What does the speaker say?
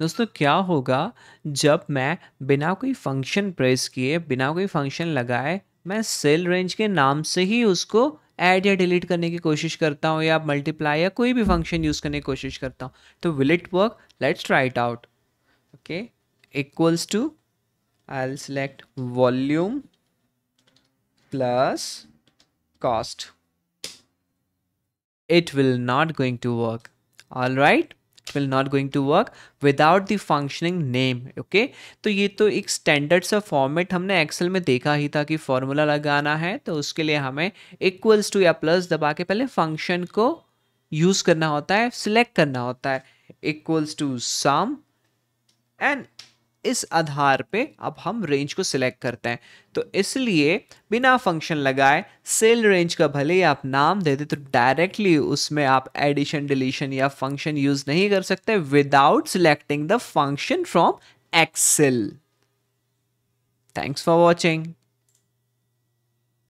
दोस्तों क्या होगा जब मैं बिना कोई फंक्शन प्रेस किए बिना कोई फंक्शन लगाए मैं सेल रेंज के नाम से ही उसको ऐड या डिलीट करने की कोशिश करता हूँ या मल्टीप्लाई या कोई भी फंक्शन यूज़ करने की कोशिश करता हूँ तो will it work let's try it out okay equals to I will select volume plus cost it will not going to work all right will not going to work without the functioning name okay तो ये तो एक standard सा format हमने Excel में देखा ही था कि फॉर्मूला लगाना है तो उसके लिए हमें इक्वल्स टू या प्लस दबा के पहले फंक्शन को यूज़ करना होता है सिलेक्ट करना होता है इक्वल्स टू सम एंड इस आधार पे अब हम रेंज को सिलेक्ट करते हैं तो इसलिए बिना फंक्शन लगाए सेल रेंज का भले ही आप नाम दे दे तो डायरेक्टली उसमें आप एडिशन डिलीशन या फंक्शन यूज नहीं कर सकते without selecting the function from Excel thanks for watching